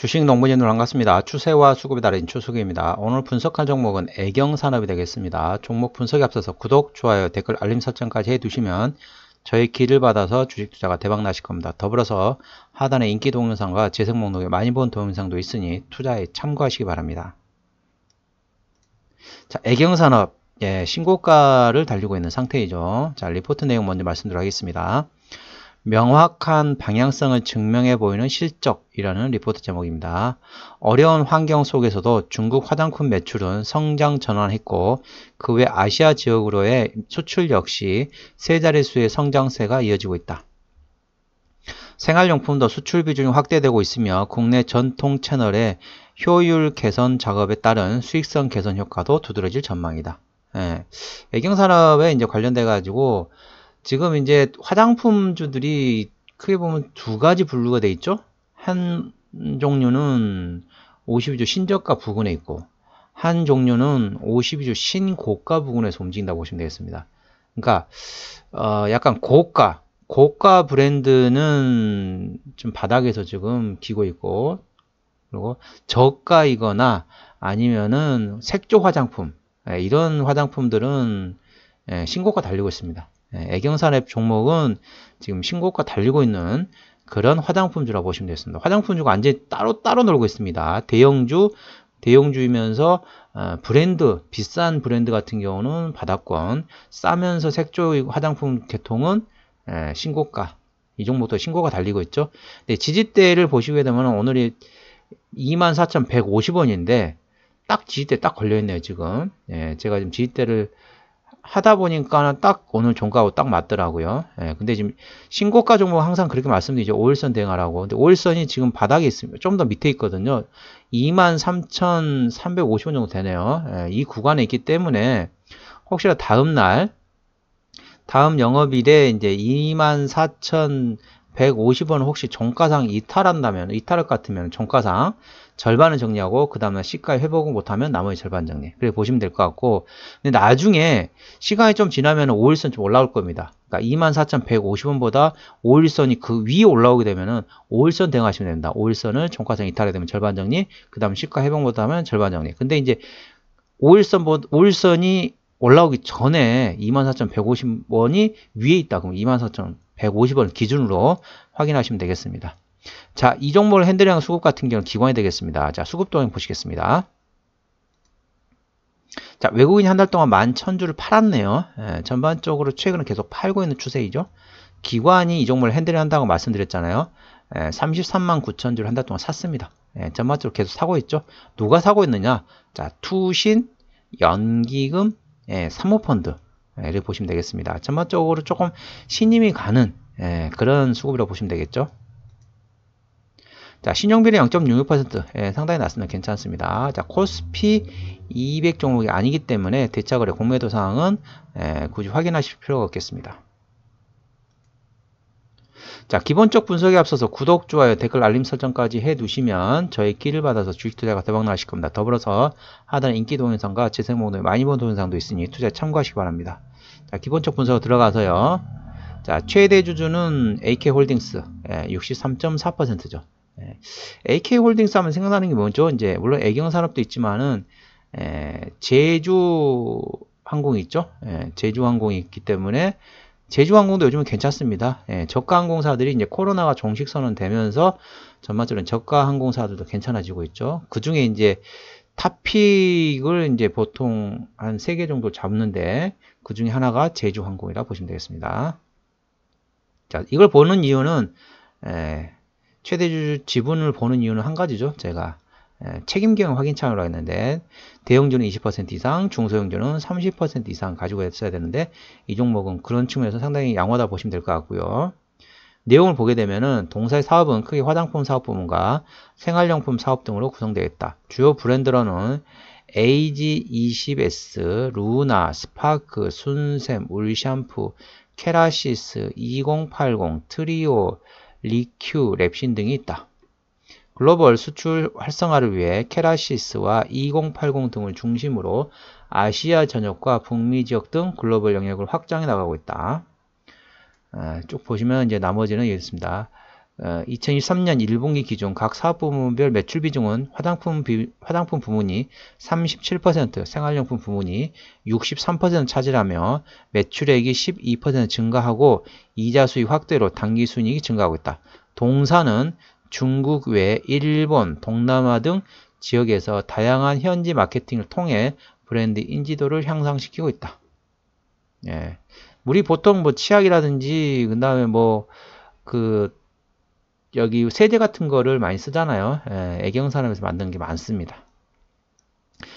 주식농부님 반갑습니다. 추세와 수급에 달인 추석입니다 오늘 분석할 종목은 애경산업이 되겠습니다. 종목 분석에 앞서서 구독, 좋아요, 댓글, 알림 설정까지 해두시면 저의 길을 받아서 주식 투자가 대박 나실 겁니다. 더불어서 하단에 인기 동영상과 재생 목록에 많이 본 동영상도 있으니 투자에 참고하시기 바랍니다. 자, 애경산업 예, 신고가를 달리고 있는 상태이죠. 자, 리포트 내용 먼저 말씀드리겠습니다. 명확한 방향성을 증명해 보이는 실적이라는 리포트 제목입니다. 어려운 환경 속에서도 중국 화장품 매출은 성장 전환했고 그 외 아시아 지역으로의 수출 역시 세 자릿수의 성장세가 이어지고 있다. 생활용품도 수출 비중이 확대되고 있으며 국내 전통 채널의 효율 개선 작업에 따른 수익성 개선 효과도 두드러질 전망이다. 예. 애경 산업에 이제 관련돼 가지고 지금 이제 화장품주들이 크게 보면 두 가지 분류가 돼 있죠. 한 종류는 52주 신저가 부근에 있고 한 종류는 52주 신고가 부근에서 움직인다고 보시면 되겠습니다. 그러니까 어 약간 고가 고가 브랜드는 좀 바닥에서 지금 기고 있고 그리고 저가이거나 아니면은 색조 화장품 예, 이런 화장품들은 예, 신고가 달리고 있습니다. 예, 애경산업 종목은 지금 신고가 달리고 있는 그런 화장품주라고 보시면 되겠습니다. 화장품주가 완전히 따로 따로 놀고 있습니다. 대형주, 대형주이면서 어, 브랜드, 비싼 브랜드 같은 경우는 바닥권, 싸면서 색조 화장품 계통은 예, 신고가, 이 종목도 신고가 달리고 있죠. 네, 지지대를 보시게 되면 오늘이 24,150원인데 딱 지지대 딱 걸려있네요 지금 예, 제가 지금 지지대를 하다 보니까는 딱 오늘 종가하고 딱 맞더라고요. 예, 근데 지금 신고가 종목 항상 그렇게 말씀드리죠. 5일선 대응하라고. 근데 5일선이 지금 바닥에 있습니다. 좀 더 밑에 있거든요. 23,350원 정도 되네요. 예, 이 구간에 있기 때문에 혹시나 다음 날 다음 영업일에 이제 24,000 150원 혹시 종가상 이탈한다면 이탈할 것 같으면 종가상 절반을 정리하고 그다음에 시가에 회복을 못하면 나머지 절반 정리 그래 보시면 될 것 같고 근데 나중에 시간이 좀 지나면 5일선 좀 올라올 겁니다 그러니까 24,150원보다 5일선이 그 위에 올라오게 되면은 5일선 대응하시면 됩니다 5일선을 종가상 이탈하게 되면 절반 정리 그 다음 시가 회복 못하면 절반 정리 근데 이제 5일선 5일선이 올라오기 전에 24,150원이 위에 있다 그럼 24,000 150원 기준으로 확인하시면 되겠습니다. 자, 이 종목을 핸들량 수급 같은 경우는 기관이 되겠습니다. 자, 수급 동향 보시겠습니다. 자, 외국인이 한 달 동안 11,000주를 팔았네요. 예, 전반적으로 최근은 계속 팔고 있는 추세이죠. 기관이 이 종목을 핸들링 한다고 말씀드렸잖아요. 예, 33만 9천 주를 한 달 동안 샀습니다. 예, 전반적으로 계속 사고 있죠. 누가 사고 있느냐? 자, 투신, 연기금, 예, 사모펀드. 를 예, 보시면 되겠습니다. 전반적으로 조금 신임이 가는 예, 그런 수급이라고 보시면 되겠죠. 자, 신용비리 0.66% 예, 상당히 낮습니다. 괜찮습니다. 자, 코스피 200 종목이 아니기 때문에 대차거래 공매도 사항은 예, 굳이 확인하실 필요가 없겠습니다. 자, 기본적 분석에 앞서서 구독, 좋아요, 댓글, 알림 설정까지 해 두시면 저희 끼를 받아서 주식 투자가 대박 나실 겁니다. 더불어서 하단 인기 동영상과 재생 목록에 많이 본 동영상도 있으니 투자 참고하시기 바랍니다. 자, 기본적 분석 으로 들어가서요. 자, 최대 주주는 AK홀딩스 예, 63.4%죠. 예, AK홀딩스 하면 생각나는 게 뭐죠? 이제 물론 애경산업도 있지만은 예, 제주 항공 이 있죠? 예, 제주 항공이 있기 때문에 제주 항공도 요즘은 괜찮습니다. 예, 저가 항공사들이 이제 코로나가 종식 선언되면서 전반적으로 저가 항공사들도 괜찮아지고 있죠. 그 중에 이제 탑픽을 이제 보통 한 3개 정도 잡는데 그 중에 하나가 제주항공이라 보시면 되겠습니다. 자, 이걸 보는 이유는 에, 최대주 지분을 보는 이유는 한 가지죠. 제가 책임경 영 확인창으로 했는데 대형주는 20% 이상, 중소형주는 30% 이상 가지고 있어야 되는데 이 종목은 그런 측면에서 상당히 양호하다 보시면 될 것 같고요. 내용을 보게 되면은 동사의 사업은 크게 화장품 사업 부문과 생활용품 사업 등으로 구성되겠다. 주요 브랜드로는 AG20S, 루나, 스파크, 순샘, 울샴푸, 케라시스, 2080, 트리오, 리큐, 랩신 등이 있다. 글로벌 수출 활성화를 위해 케라시스와 2080 등을 중심으로 아시아 전역과 북미 지역 등 글로벌 영역을 확장해 나가고 있다. 아, 쭉 보시면 이제 나머지는 이렇습니다 2023년 1분기 기준 각 사업부문별 매출 비중은 화장품, 비, 화장품 부문이 37%, 생활용품 부문이 63% 차지하며 매출액이 12% 증가하고 이자 수익 확대로 단기 순이익이 증가하고 있다. 동사는 중국 외 일본, 동남아 등 지역에서 다양한 현지 마케팅을 통해 브랜드 인지도를 향상시키고 있다. 예. 우리 보통 뭐 치약이라든지 그다음에 뭐 그 여기 세제 같은 거를 많이 쓰잖아요. 예, 애경산업에서 만든 게 많습니다.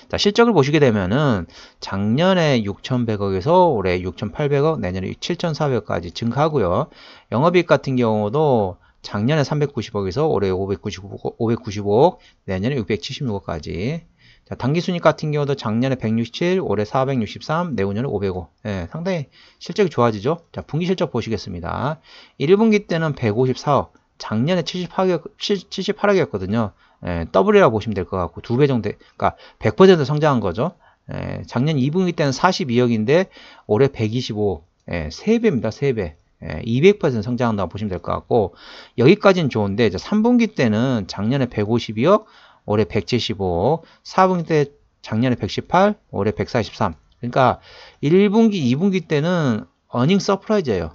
자, 실적을 보시게 되면은 작년에 6,100억에서 올해 6,800억, 내년에 7,400억까지 증가하고요. 영업이익 같은 경우도 작년에 390억에서 올해 5 9 5억 595억, 내년에 676억까지 자, 단기 순익 같은 경우도 작년에 167, 올해 463, 내후년에 505. 예, 상당히 실적이 좋아지죠. 자, 분기 실적 보시겠습니다. 1분기 때는 154억, 작년에 78억, 78억이었거든요. 예, 더블이라고 보시면 될 것 같고 두 배 정도, 그러니까 100% 성장한 거죠. 예, 작년 2분기 때는 42억인데 올해 125, 예, 3배입니다. 3배. 예, 200% 성장한다고 보시면 될 것 같고 여기까지는 좋은데 이제 3분기 때는 작년에 152억, 올해 175, 4분기 때 작년에 118, 올해 143. 그러니까 1분기, 2분기 때는 어닝 서프라이즈예요.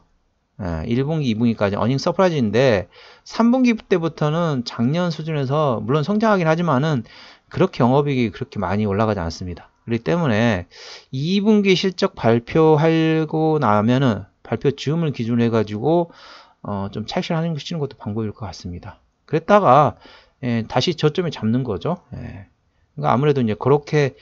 1분기, 2분기까지 어닝 서프라이즈인데 3분기 때부터는 작년 수준에서 물론 성장하긴 하지만은 그렇게 영업이익이 그렇게 많이 올라가지 않습니다. 그렇기 때문에 2분기 실적 발표하고 나면은 발표 즈음을 기준으로 해가지고 어, 좀 착실하는 것이는 것도 방법일 것 같습니다. 그랬다가 예, 다시 저점에 잡는 거죠. 예. 그러니까 아무래도 이제 그렇게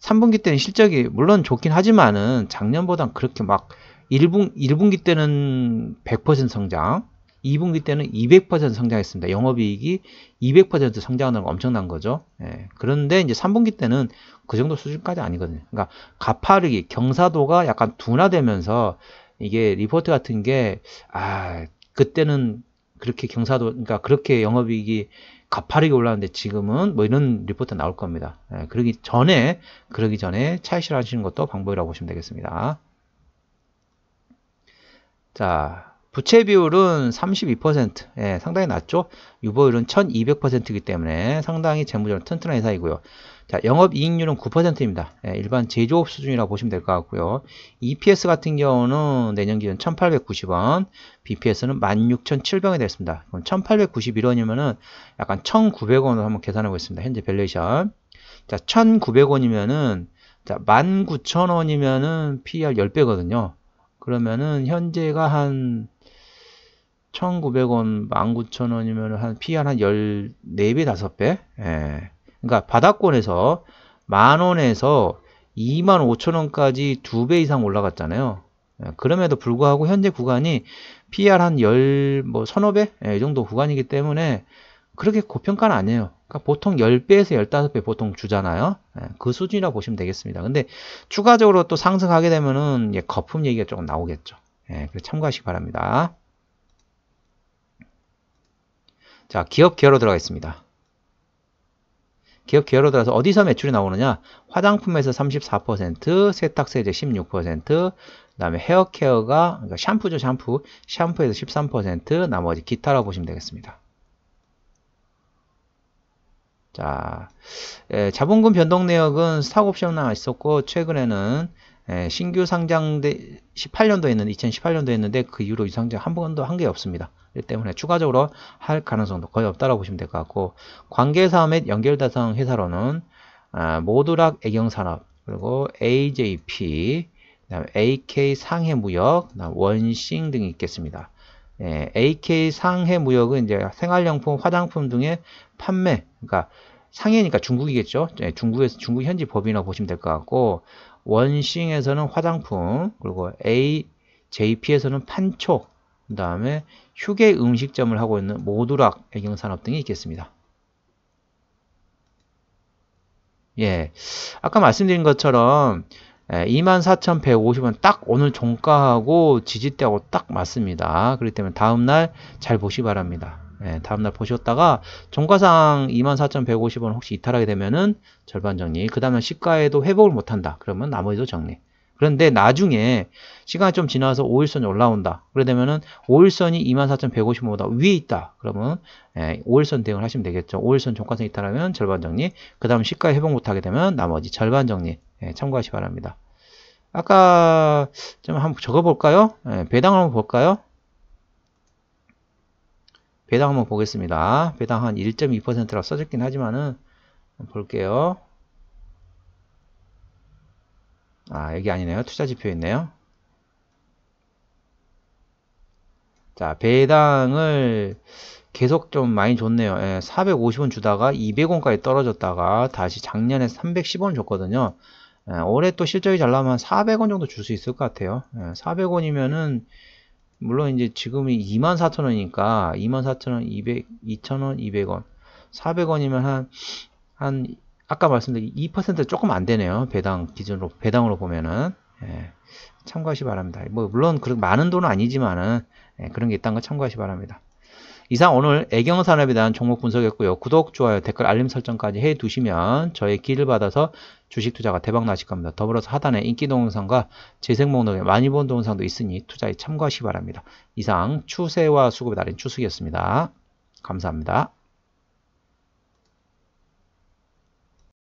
3분기 때는 실적이 물론 좋긴 하지만은 작년보단 그렇게 막 1분, 1분기 때는 100% 성장, 2분기 때는 200% 성장했습니다. 영업이익이 200% 성장하는 건 엄청난 거죠. 예. 그런데 이제 3분기 때는 그 정도 수준까지 아니거든요. 그러니까 가파르기, 경사도가 약간 둔화되면서 이게 리포트 같은 게, 아, 그때는 그렇게 경사도, 그러니까 그렇게 영업이익이 가파르게 올랐는데 지금은 뭐 이런 리포트 나올 겁니다. 예, 그러기 전에 그러기 전에 차이 실현하시는 것도 방법이라고 보시면 되겠습니다. 자, 부채 비율은 32%, 예, 상당히 낮죠. 유보율은 1200%이기 때문에 상당히 재무적으로 튼튼한 회사이고요. 자, 영업이익률은 9%입니다. 예, 일반 제조업 수준이라고 보시면 될 것 같고요. EPS 같은 경우는 내년 기준 1890원, BPS는 16,700원이 됐습니다. 그럼 1891원이면은 약간 1900원으로 한번 계산해 보겠습니다. 현재 밸레이션. 자, 1900원이면은 자, 19,000원이면은 PR e 10배거든요. 그러면은 현재가 한 1,900원, 19,000원이면 한 PR 한 14배, 5배? 예. 그러니까 바닥권에서 만원에서 25,000원까지 2배 이상 올라갔잖아요. 예, 그럼에도 불구하고 현재 구간이 PR 한 10, 뭐, 1 5 배? 예, 이 정도 구간이기 때문에 그렇게 고평가는 아니에요. 그러니까 보통 10배에서 15배 보통 주잖아요. 예, 그 수준이라고 보시면 되겠습니다. 근데 추가적으로 또 상승하게 되면은 거품 얘기가 조금 나오겠죠. 예, 참고하시기 바랍니다. 자, 기업 기어로 들어가겠습니다. 기업 기어로 들어가서 어디서 매출이 나오느냐? 화장품에서 34%, 세탁세제 16%, 그 다음에 헤어케어가 그러니까 샴푸죠, 샴푸. 샴푸에서 13%, 나머지 기타라고 보시면 되겠습니다. 자, 예, 자본금 변동 내역은 스탁 옵션 나와 있었고 최근에는 예, 신규 상장돼 18년도에 있는 2018년도에 있는데 그 이후로 유상장 한 번도 한 게 없습니다. 이 때문에 추가적으로 할 가능성도 거의 없다라고 보시면 될 것 같고 관계사 및 연결다성 회사로는 아, 모두락 애경산업 그리고 AJP, 그다음 AK 상해무역, 원싱 등이 있겠습니다. 예, AK 상해 무역은 이제 생활용품, 화장품 등의 판매, 그러니까 상해니까 중국이겠죠. 예, 중국에서 중국 현지 법인이라고 보시면 될 것 같고 원싱에서는 화장품, 그리고 AJP에서는 판촉, 그 다음에 휴게 음식점을 하고 있는 모두락 애경산업 등이 있겠습니다. 예, 아까 말씀드린 것처럼 24,150원 예, 딱 오늘 종가하고 지지대하고 딱 맞습니다. 그렇기 때문에 다음날 잘 보시 바랍니다. 예, 다음날 보셨다가 종가상 24,150원 혹시 이탈하게 되면은 절반 정리 그다음에 시가에도 회복을 못한다 그러면 나머지도 정리 그런데 나중에 시간이 좀 지나서 5일선이 올라온다 그래 되면은 5일선이 24,150원보다 위에 있다 그러면 예, 5일선 대응을 하시면 되겠죠 5일선 종가상 이탈하면 절반 정리 그 다음 시가에 회복 못하게 되면 나머지 절반 정리 예, 참고하시기 바랍니다. 아까 좀 한번 적어볼까요? 예, 배당 한번 볼까요? 배당 한번 보겠습니다. 배당 한 1.2%라고 써졌긴 하지만은 볼게요. 아 여기 아니네요. 투자 지표 있네요. 자 배당을 계속 좀 많이 줬네요. 450원 예, 주다가 200원까지 떨어졌다가 다시 작년에 310원 줬거든요. 예, 올해 또 실적이 잘 나면 400원 정도 줄 수 있을 것 같아요. 400원이면은 예, 물론 이제 지금이 24,000원이니까 24,000원 200 2,000원 200원 400원이면 한한 한 아까 말씀드린 2% 조금 안 되네요. 배당 기준으로 배당으로 보면은 예, 참고하시 바랍니다. 뭐 물론 그렇게 많은 돈은 아니지만은 예, 그런 게 있다는 거 참고하시 바랍니다. 이상 오늘 애경산업에 대한 종목 분석했고요. 구독, 좋아요, 댓글, 알림 설정까지 해두시면 저의 길를 받아서 주식 투자가 대박 나실 겁니다. 더불어서 하단에 인기 동영상과 재생 목록에 많이 본 동영상도 있으니 투자에 참고하시기 바랍니다. 이상 추세와 수급의 달인 추석이었습니다 감사합니다.